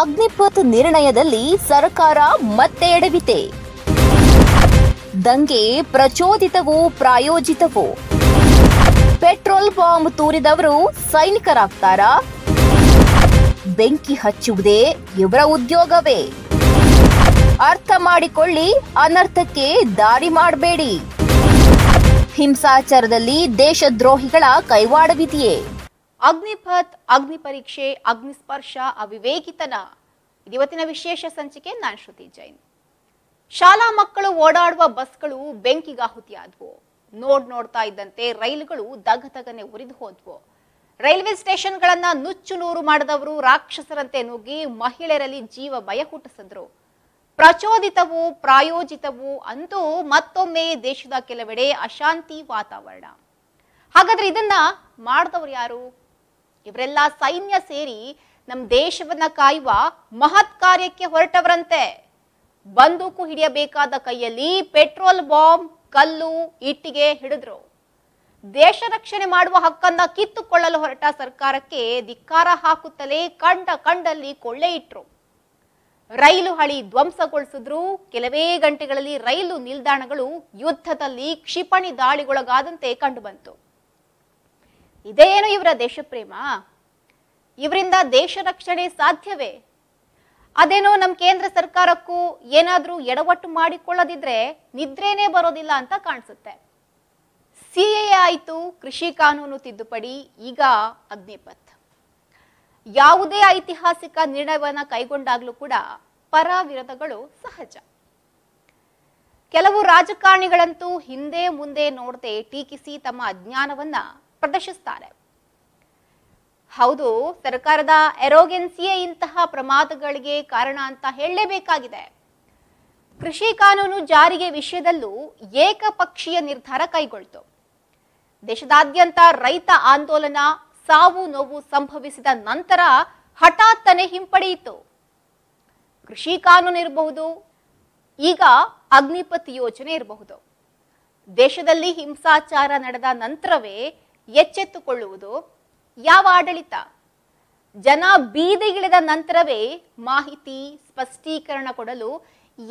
ಅಗ್ನಿಪಥ್ ನಿರ್ಣಯದಲ್ಲಿ ಸರ್ಕಾರ ಮತ್ತೆ ಎಡವಿತೆ ದಂಗೆ ಪ್ರಚೋದಿತವೋ ಪ್ರಾಯೋಜಿತವೋ ಪೆಟ್ರೋಲ್ ಬಾಂಬ್ ತೂರಿದವರು ಸೈನಿಕರಾಗ್ತಾರ ಬೆಂಕಿ ಹಚ್ಚುವುದೇ ಇವರ ಉದ್ಯೋಗವೇ ಅರ್ಥ ಮಾಡಿಕೊಳ್ಳಿ ಅನರ್ಥಕ್ಕೆ ದಾರಿ ಮಾಡಬೇಡಿ ಹಿಂಸಾಚಾರದಲ್ಲಿ ದೇಶದ್ರೋಹಿಗಳ ಕೈವಾಡವಿದೆಯೇ ಅಗ್ನಿಪಥ್ ಅಗ್ನಿ ಪರೀಕ್ಷೆ ಅಗ್ನಿಸ್ಪರ್ಶ ಅವಿವೇಕಿತನ ಇವತ್ತಿನ ವಿಶೇಷ ಸಂಚಿಕೆ ನಾನ್ ಶ್ರುತಿ ಜೈನ್ ಶಾಲಾ ಮಕ್ಕಳು ಓಡಾಡುವ ಬಸ್ಗಳು ಬೆಂಕಿಗಾಹುತಿಯಾದ್ವು ನೋಡ್ ನೋಡ್ತಾ ಇದ್ದಂತೆ ರೈಲುಗಳು ದಗದಗನೆ ಉರಿದು ಹೋದ್ವು ರೈಲ್ವೆ ಸ್ಟೇಷನ್ಗಳನ್ನ ನುಚ್ಚು ನೂರು ಮಾಡಿದವರು ರಾಕ್ಷಸರಂತೆ ನುಗ್ಗಿ ಮಹಿಳೆಯರಲ್ಲಿ ಜೀವ ಭಯ ಹುಟ್ಟಿಸಿದ್ರು ಪ್ರಚೋದಿತವು ಪ್ರಾಯೋಜಿತವು ಅಂತೂ ಮತ್ತೊಮ್ಮೆ ದೇಶದ ಕೆಲವೆಡೆ ಅಶಾಂತಿ ವಾತಾವರಣ ಹಾಗಾದ್ರೆ ಇದನ್ನ ಮಾಡಿದವರು ಯಾರು ಇವರೆಲ್ಲ ಸೈನ್ಯ ಸೇರಿ ನಮ್ಮ ದೇಶವನ್ನ ಕಾಯುವ ಮಹತ್ ಕಾರ್ಯಕ್ಕೆ ಹೊರಟವರಂತೆ ಬಂದೂಕು ಹಿಡಿಯಬೇಕಾದ ಕೈಯಲ್ಲಿ ಪೆಟ್ರೋಲ್ ಬಾಂಬ್ ಕಲ್ಲು ಇಟ್ಟಿಗೆ ಹಿಡಿದ್ರು ದೇಶ ರಕ್ಷಣೆ ಮಾಡುವ ಹಕ್ಕನ್ನ ಕಿತ್ತುಕೊಳ್ಳಲು ಹೊರಟ ಸರ್ಕಾರಕ್ಕೆ ಧಿಕ್ಕಾರ ಹಾಕುತ್ತಲೇ ಕಂಡ ಕಂಡಲ್ಲಿ ಕೊಳ್ಳೆ ಇಟ್ರು ರೈಲು ಹಳಿ ಧ್ವಂಸಗೊಳಿಸಿದ್ರು ಕೆಲವೇ ಗಂಟೆಗಳಲ್ಲಿ ರೈಲು ನಿಲ್ದಾಣಗಳು ಯುದ್ಧದಲ್ಲಿ ಕ್ಷಿಪಣಿ ದಾಳಿಗೊಳಗಾದಂತೆ ಕಂಡುಬಂತು ಇದೇನು ಇವರ ಇವರ ದೇಶಪ್ರೇಮ ಇವರಿಂದ ದೇಶ ರಕ್ಷಣೆ ಸಾಧ್ಯವೇ ಅದೇನೋ ನಮ್ಮ ಕೇಂದ್ರ ಸರ್ಕಾರಕ್ಕೂ ಏನಾದರೂ ಎಡವಟ್ಟು ಮಾಡಿಕೊಳ್ಳದಿದ್ರೆ ನಿದ್ರೇನೆ ಬರೋದಿಲ್ಲ ಅಂತ ಕಾಣಿಸುತ್ತೆ ಸಿ ಎ ಆಯಿತು ಕೃಷಿ ಕಾನೂನು ತಿದ್ದುಪಡಿ ಈಗ ಅಗ್ನಿಪತ್ ಯಾವುದೇ ಐತಿಹಾಸಿಕ ನಿರ್ಣಯವನ್ನು ಕೈಗೊಂಡಾಗಲೂ ಕೂಡ ಪರ ವಿರೋಧಗಳು ಸಹಜ ಕೆಲವು ರಾಜಕಾರಣಿಗಳಂತೂ ಹಿಂದೆ ಮುಂದೆ ನೋಡದೆ ಟೀಕಿಸಿ ತಮ್ಮ ಅಜ್ಞಾನವನ್ನ ಪ್ರದರ್ಶಿಸ್ತಾರೆ ಹೌದು ಸರ್ಕಾರದ ಎರೋಗೆನ್ಸಿಯೇ ಇಂತಹ ಪ್ರಮಾದಗಳಿಗೆ ಕಾರಣ ಅಂತ ಹೇಳಲೇಬೇಕಾಗಿದೆ ಕೃಷಿ ಕಾನೂನು ಜಾರಿಗೆ ವಿಷಯದಲ್ಲೂ ಏಕಪಕ್ಷೀಯ ನಿರ್ಧಾರ ಕೈಗೊಳ್ತು ದೇಶದಾದ್ಯಂತ ರೈತ ಆಂದೋಲನ ಸಾವು ನೋವು ಸಂಭವಿಸಿದ ನಂತರ ಹಠಾತ್ತನೆ ಹಿಂಪಡೆಯಿತು ಕೃಷಿ ಕಾನೂನು ಇರಬಹುದು ಈಗ ಅಗ್ನಿಪಥ್ ಯೋಜನೆ ಇರಬಹುದು ದೇಶದಲ್ಲಿ ಹಿಂಸಾಚಾರ ನಡೆದ ನಂತರವೇ ಎಚ್ಚೆತ್ತುಕೊಳ್ಳುವುದು ಯಾವ ಆಡಳಿತ ಜನ ಬೀದಿಗಿಳಿದ ನಂತರವೇ ಮಾಹಿತಿ ಸ್ಪಷ್ಟೀಕರಣ ಕೊಡಲು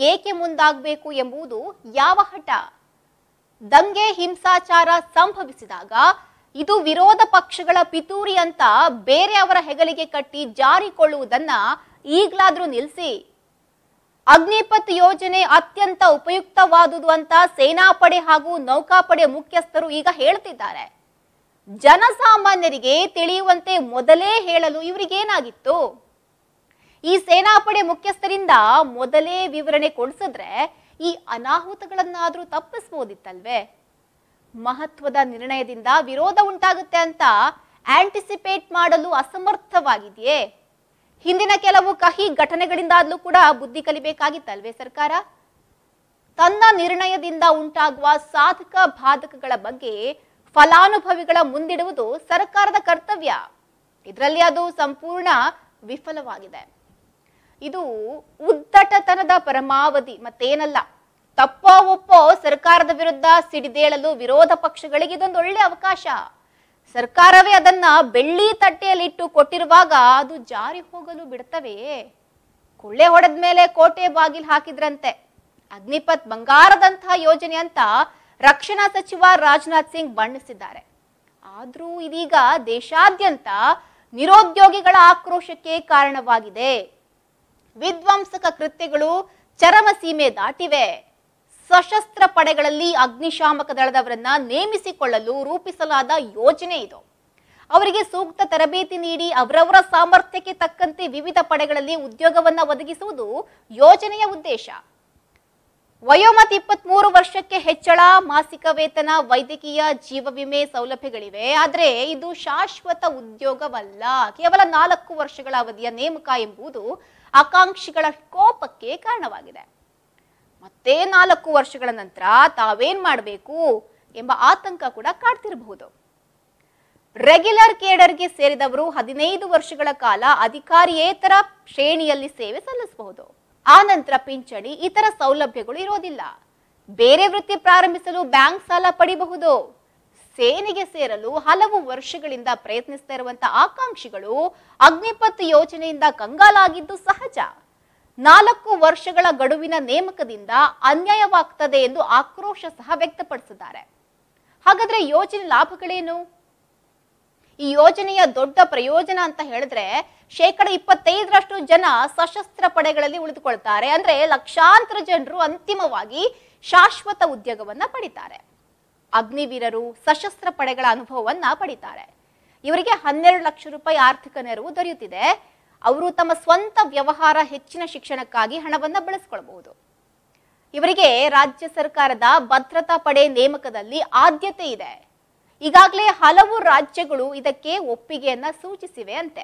ಏಕೆ ಮುಂದಾಗಬೇಕು ಎಂಬುದು ಯಾವ ಹಠ ದಂಗೆ ಹಿಂಸಾಚಾರ ಸಂಭವಿಸಿದಾಗ ಇದು ವಿರೋಧ ಪಕ್ಷಗಳ ಪಿತೂರಿ ಅಂತ ಬೇರೆ ಅವರ ಹೆಗಲಿಗೆ ಕಟ್ಟಿ ಜಾರಿಕೊಳ್ಳುವುದನ್ನ ಈಗ್ಲಾದ್ರೂ ನಿಲ್ಲಿಸಿ ಅಗ್ನಿಪತ್ ಯೋಜನೆ ಅತ್ಯಂತ ಉಪಯುಕ್ತವಾದುದು ಅಂತ ಸೇನಾಪಡೆ ಹಾಗೂ ನೌಕಾಪಡೆ ಮುಖ್ಯಸ್ಥರು ಈಗ ಹೇಳ್ತಿದ್ದಾರೆ ಜನಸಾಮಾನ್ಯರಿಗೆ ತಿಳಿಯುವಂತೆ ಮೊದಲೇ ಹೇಳಲು ಇವರಿಗೇನಾಗಿತ್ತು ಈ ಸೇನಾಪಡೆ ಮುಖ್ಯಸ್ಥರಿಂದ ಮೊದಲೇ ವಿವರಣೆ ಕೊಡಿಸಿದ್ರೆ ಈ ಅನಾಹುತಗಳನ್ನಾದ್ರೂ ತಪ್ಪಿಸ್ಬೋದಿತ್ತಲ್ವೇ ಮಹತ್ವದ ನಿರ್ಣಯದಿಂದ ವಿರೋಧ ಉಂಟಾಗುತ್ತೆ ಅಂತ ಆಂಟಿಸಿಪೇಟ್ ಮಾಡಲು ಅಸಮರ್ಥವಾಗಿದೆಯೇ ಹಿಂದಿನ ಕೆಲವು ಕಹಿ ಘಟನೆಗಳಿಂದಾದ್ಲೂ ಕೂಡ ಬುದ್ಧಿ ಕಲಿಬೇಕಾಗಿತ್ತಲ್ವೇ ಸರ್ಕಾರ ತನ್ನ ನಿರ್ಣಯದಿಂದ ಉಂಟಾಗುವ ಸಾಧಕ ಬಾಧಕಗಳ ಬಗ್ಗೆ ಫಲಾನುಭವಿಗಳ ಮುಂದಿಡುವುದು ಸರ್ಕಾರದ ಕರ್ತವ್ಯ ಇದರಲ್ಲಿ ಅದು ಸಂಪೂರ್ಣ ವಿಫಲವಾಗಿದೆ ಇದು ಉದ್ದಟತನದ ಪರಮಾವಧಿ ಮತ್ತೇನಲ್ಲ ತಪ್ಪೋ ಒಪ್ಪೋ ಸರ್ಕಾರದ ವಿರುದ್ಧ ಸಿಡಿದೇಳಲು ವಿರೋಧ ಪಕ್ಷಗಳಿಗೆ ಇದೊಂದು ಒಳ್ಳೆ ಅವಕಾಶ ಸರ್ಕಾರವೇ ಅದನ್ನ ಬೆಳ್ಳಿ ಇಟ್ಟು ಕೊಟ್ಟಿರುವಾಗ ಅದು ಜಾರಿ ಹೋಗಲು ಬಿಡ್ತವೆ ಕೊಳ್ಳೆ ಹೊಡೆದ್ಮೇಲೆ ಮೇಲೆ ಕೋಟೆ ಬಾಗಿಲು ಹಾಕಿದ್ರಂತೆ ಅಗ್ನಿಪತ್ ಬಂಗಾರದಂತಹ ಯೋಜನೆ ಅಂತ ರಕ್ಷಣಾ ಸಚಿವ ರಾಜನಾಥ್ ಸಿಂಗ್ ಬಣ್ಣಿಸಿದ್ದಾರೆ ಆದರೂ ಇದೀಗ ದೇಶಾದ್ಯಂತ ನಿರುದ್ಯೋಗಿಗಳ ಆಕ್ರೋಶಕ್ಕೆ ಕಾರಣವಾಗಿದೆ ವಿಧ್ವಂಸಕ ಕೃತ್ಯಗಳು ಚರಮ ಸೀಮೆ ದಾಟಿವೆ ಸಶಸ್ತ್ರ ಪಡೆಗಳಲ್ಲಿ ಅಗ್ನಿಶಾಮಕ ದಳದವರನ್ನ ನೇಮಿಸಿಕೊಳ್ಳಲು ರೂಪಿಸಲಾದ ಯೋಜನೆ ಇದು ಅವರಿಗೆ ಸೂಕ್ತ ತರಬೇತಿ ನೀಡಿ ಅವರವರ ಸಾಮರ್ಥ್ಯಕ್ಕೆ ತಕ್ಕಂತೆ ವಿವಿಧ ಪಡೆಗಳಲ್ಲಿ ಉದ್ಯೋಗವನ್ನ ಒದಗಿಸುವುದು ಯೋಜನೆಯ ಉದ್ದೇಶ ವಯೋಮತ ಇಪ್ಪತ್ತ್ ಮೂರು ವರ್ಷಕ್ಕೆ ಹೆಚ್ಚಳ ಮಾಸಿಕ ವೇತನ ವೈದ್ಯಕೀಯ ಜೀವ ವಿಮೆ ಸೌಲಭ್ಯಗಳಿವೆ ಆದರೆ ಇದು ಶಾಶ್ವತ ಉದ್ಯೋಗವಲ್ಲ ಕೇವಲ ನಾಲ್ಕು ವರ್ಷಗಳ ಅವಧಿಯ ನೇಮಕ ಎಂಬುದು ಆಕಾಂಕ್ಷಿಗಳ ಕೋಪಕ್ಕೆ ಕಾರಣವಾಗಿದೆ ಮತ್ತೆ ನಾಲ್ಕು ವರ್ಷಗಳ ನಂತರ ತಾವೇನ್ ಮಾಡಬೇಕು ಎಂಬ ಆತಂಕ ಕೂಡ ಕಾಡ್ತಿರಬಹುದು ರೆಗ್ಯುಲರ್ ಕೇಡರ್ಗೆ ಸೇರಿದವರು ಹದಿನೈದು ವರ್ಷಗಳ ಕಾಲ ಅಧಿಕಾರಿಯೇತರ ಶ್ರೇಣಿಯಲ್ಲಿ ಸೇವೆ ಸಲ್ಲಿಸಬಹುದು ಆ ನಂತರ ಪಿಂಚಣಿ ಇತರ ಸೌಲಭ್ಯಗಳು ಇರೋದಿಲ್ಲ ಬೇರೆ ವೃತ್ತಿ ಪ್ರಾರಂಭಿಸಲು ಬ್ಯಾಂಕ್ ಸಾಲ ಪಡಿಬಹುದು ಸೇನೆಗೆ ಸೇರಲು ಹಲವು ವರ್ಷಗಳಿಂದ ಪ್ರಯತ್ನಿಸ್ತಾ ಇರುವಂತಹ ಆಕಾಂಕ್ಷಿಗಳು ಅಗ್ನಿಪತ್ ಯೋಜನೆಯಿಂದ ಕಂಗಾಲಾಗಿದ್ದು ಸಹಜ ನಾಲ್ಕು ವರ್ಷಗಳ ಗಡುವಿನ ನೇಮಕದಿಂದ ಅನ್ಯಾಯವಾಗ್ತದೆ ಎಂದು ಆಕ್ರೋಶ ಸಹ ವ್ಯಕ್ತಪಡಿಸಿದ್ದಾರೆ ಹಾಗಾದ್ರೆ ಯೋಜನೆ ಲಾಭಗಳೇನು ಈ ಯೋಜನೆಯ ದೊಡ್ಡ ಪ್ರಯೋಜನ ಅಂತ ಹೇಳಿದ್ರೆ ಶೇಕಡ ಇಪ್ಪತ್ತೈದರಷ್ಟು ಜನ ಸಶಸ್ತ್ರ ಪಡೆಗಳಲ್ಲಿ ಉಳಿದುಕೊಳ್ತಾರೆ ಅಂದ್ರೆ ಲಕ್ಷಾಂತರ ಜನರು ಅಂತಿಮವಾಗಿ ಶಾಶ್ವತ ಉದ್ಯೋಗವನ್ನ ಪಡಿತಾರೆ ಅಗ್ನಿವೀರರು ಸಶಸ್ತ್ರ ಪಡೆಗಳ ಅನುಭವವನ್ನ ಪಡಿತಾರೆ ಇವರಿಗೆ ಹನ್ನೆರಡು ಲಕ್ಷ ರೂಪಾಯಿ ಆರ್ಥಿಕ ನೆರವು ದೊರೆಯುತ್ತಿದೆ ಅವರು ತಮ್ಮ ಸ್ವಂತ ವ್ಯವಹಾರ ಹೆಚ್ಚಿನ ಶಿಕ್ಷಣಕ್ಕಾಗಿ ಹಣವನ್ನ ಬಳಸ್ಕೊಳ್ಬಹುದು ಇವರಿಗೆ ರಾಜ್ಯ ಸರ್ಕಾರದ ಭದ್ರತಾ ಪಡೆ ನೇಮಕದಲ್ಲಿ ಆದ್ಯತೆ ಇದೆ ಈಗಾಗಲೇ ಹಲವು ರಾಜ್ಯಗಳು ಇದಕ್ಕೆ ಒಪ್ಪಿಗೆಯನ್ನ ಸೂಚಿಸಿವೆ ಅಂತೆ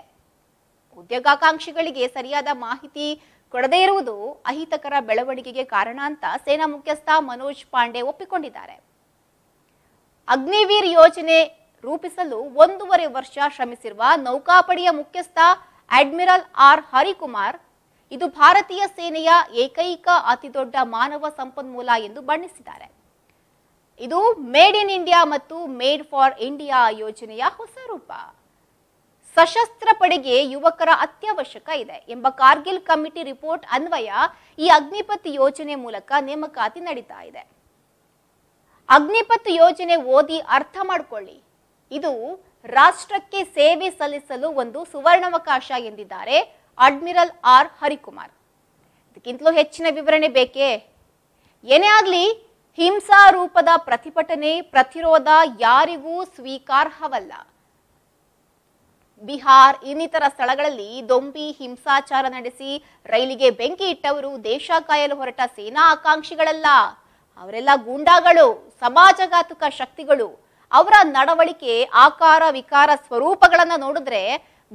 ಉದ್ಯೋಗಾಕಾಂಕ್ಷಿಗಳಿಗೆ ಸರಿಯಾದ ಮಾಹಿತಿ ಕೊಡದೇ ಇರುವುದು ಅಹಿತಕರ ಬೆಳವಣಿಗೆಗೆ ಕಾರಣ ಅಂತ ಸೇನಾ ಮುಖ್ಯಸ್ಥ ಮನೋಜ್ ಪಾಂಡೆ ಒಪ್ಪಿಕೊಂಡಿದ್ದಾರೆ ಅಗ್ನಿವೀರ್ ಯೋಜನೆ ರೂಪಿಸಲು ಒಂದೂವರೆ ವರ್ಷ ಶ್ರಮಿಸಿರುವ ನೌಕಾಪಡೆಯ ಮುಖ್ಯಸ್ಥ ಅಡ್ಮಿರಲ್ ಆರ್ ಹರಿಕುಮಾರ್ ಇದು ಭಾರತೀಯ ಸೇನೆಯ ಏಕೈಕ ಅತಿದೊಡ್ಡ ಮಾನವ ಸಂಪನ್ಮೂಲ ಎಂದು ಬಣ್ಣಿಸಿದ್ದಾರೆ ಇದು ಮೇಡ್ ಇನ್ ಇಂಡಿಯಾ ಮತ್ತು ಮೇಡ್ ಫಾರ್ ಇಂಡಿಯಾ ಯೋಜನೆಯ ಹೊಸ ರೂಪ ಸಶಸ್ತ್ರ ಪಡೆಗೆ ಯುವಕರ ಅತ್ಯವಶ್ಯಕ ಇದೆ ಎಂಬ ಕಾರ್ಗಿಲ್ ಕಮಿಟಿ ರಿಪೋರ್ಟ್ ಅನ್ವಯ ಈ ಅಗ್ನಿಪಥ್ ಯೋಜನೆ ಮೂಲಕ ನೇಮಕಾತಿ ನಡೀತಾ ಇದೆ ಅಗ್ನಿಪಥ್ ಯೋಜನೆ ಓದಿ ಅರ್ಥ ಮಾಡಿಕೊಳ್ಳಿ ಇದು ರಾಷ್ಟ್ರಕ್ಕೆ ಸೇವೆ ಸಲ್ಲಿಸಲು ಒಂದು ಸುವರ್ಣಾವಕಾಶ ಎಂದಿದ್ದಾರೆ ಅಡ್ಮಿರಲ್ ಆರ್ ಹರಿಕುಮಾರ್ ಇದಕ್ಕಿಂತಲೂ ಹೆಚ್ಚಿನ ವಿವರಣೆ ಬೇಕೇ ಏನೇ ಆಗಲಿ ಹಿಂಸಾ ರೂಪದ ಪ್ರತಿಭಟನೆ ಪ್ರತಿರೋಧ ಯಾರಿಗೂ ಸ್ವೀಕಾರ್ಹವಲ್ಲ ಬಿಹಾರ್ ಇನ್ನಿತರ ಸ್ಥಳಗಳಲ್ಲಿ ದೊಂಬಿ ಹಿಂಸಾಚಾರ ನಡೆಸಿ ರೈಲಿಗೆ ಬೆಂಕಿ ಇಟ್ಟವರು ದೇಶ ಕಾಯಲು ಹೊರಟ ಸೇನಾ ಆಕಾಂಕ್ಷಿಗಳಲ್ಲ ಅವರೆಲ್ಲ ಗೂಂಡಾಗಳು ಸಮಾಜಘಾತುಕ ಶಕ್ತಿಗಳು ಅವರ ನಡವಳಿಕೆ ಆಕಾರ ವಿಕಾರ ಸ್ವರೂಪಗಳನ್ನ ನೋಡಿದ್ರೆ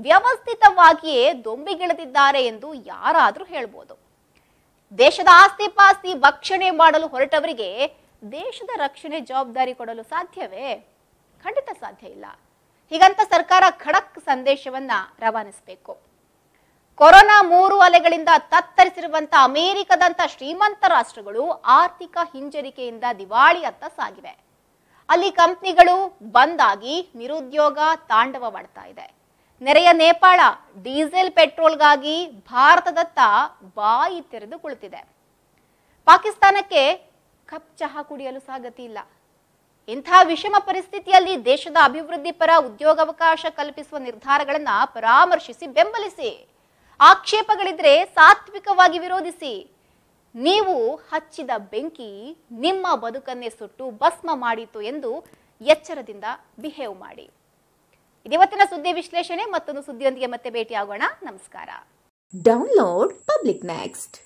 ವ್ಯವಸ್ಥಿತವಾಗಿಯೇ ದೊಂಬಿಗಿಳಿದಿದ್ದಾರೆ ಎಂದು ಯಾರಾದ್ರೂ ಹೇಳ್ಬೋದು ದೇಶದ ಆಸ್ತಿ ಪಾಸ್ತಿ ಭಕ್ಷಣೆ ಮಾಡಲು ಹೊರಟವರಿಗೆ ದೇಶದ ರಕ್ಷಣೆ ಜವಾಬ್ದಾರಿ ಕೊಡಲು ಸಾಧ್ಯವೇ ಖಂಡಿತ ಸಾಧ್ಯ ಇಲ್ಲ ಹೀಗಂತ ಸರ್ಕಾರ ಖಡಕ್ ಸಂದೇಶವನ್ನ ರವಾನಿಸಬೇಕು ಕೊರೋನಾ ಮೂರು ಅಲೆಗಳಿಂದ ತತ್ತರಿಸಿರುವಂತಹ ಅಮೆರಿಕದಂತ ಶ್ರೀಮಂತ ರಾಷ್ಟ್ರಗಳು ಆರ್ಥಿಕ ಹಿಂಜರಿಕೆಯಿಂದ ದಿವಾಳಿ ಅತ್ತ ಸಾಗಿವೆ ಅಲ್ಲಿ ಕಂಪ್ನಿಗಳು ಬಂದಾಗಿ ನಿರುದ್ಯೋಗ ತಾಂಡವ ಮಾಡ್ತಾ ಇದೆ ನೆರೆಯ ನೇಪಾಳ ಡೀಸೆಲ್ ಪೆಟ್ರೋಲ್ಗಾಗಿ ಭಾರತದತ್ತ ಬಾಯಿ ತೆರೆದು ಕುಳಿತಿದೆ ಪಾಕಿಸ್ತಾನಕ್ಕೆ ಕಪ್ ಚಹಾ ಕುಡಿಯಲು ಸಾಗತಿ ಇಲ್ಲ ಇಂತಹ ವಿಷಮ ಪರಿಸ್ಥಿತಿಯಲ್ಲಿ ದೇಶದ ಅಭಿವೃದ್ಧಿ ಪರ ಉದ್ಯೋಗಾವಕಾಶ ಕಲ್ಪಿಸುವ ನಿರ್ಧಾರಗಳನ್ನ ಪರಾಮರ್ಶಿಸಿ ಬೆಂಬಲಿಸಿ ಆಕ್ಷೇಪಗಳಿದ್ರೆ ಸಾತ್ವಿಕವಾಗಿ ವಿರೋಧಿಸಿ ನೀವು ಹಚ್ಚಿದ ಬೆಂಕಿ ನಿಮ್ಮ ಬದುಕನ್ನೇ ಸುಟ್ಟು ಭಸ್ಮ ಮಾಡಿತು ಎಂದು ಎಚ್ಚರದಿಂದ ಬಿಹೇವ್ ಮಾಡಿ ಇವತ್ತಿನ ಸುದ್ದಿ ವಿಶ್ಲೇಷಣೆ ಮತ್ತೊಂದು ಸುದ್ದಿಯೊಂದಿಗೆ ಮತ್ತೆ ಭೇಟಿ ಆಗೋಣ ನಮಸ್ಕಾರ ಡೌನ್ಲೋಡ್ ಪಬ್ಲಿಕ್ ನೆಕ್ಸ್ಟ್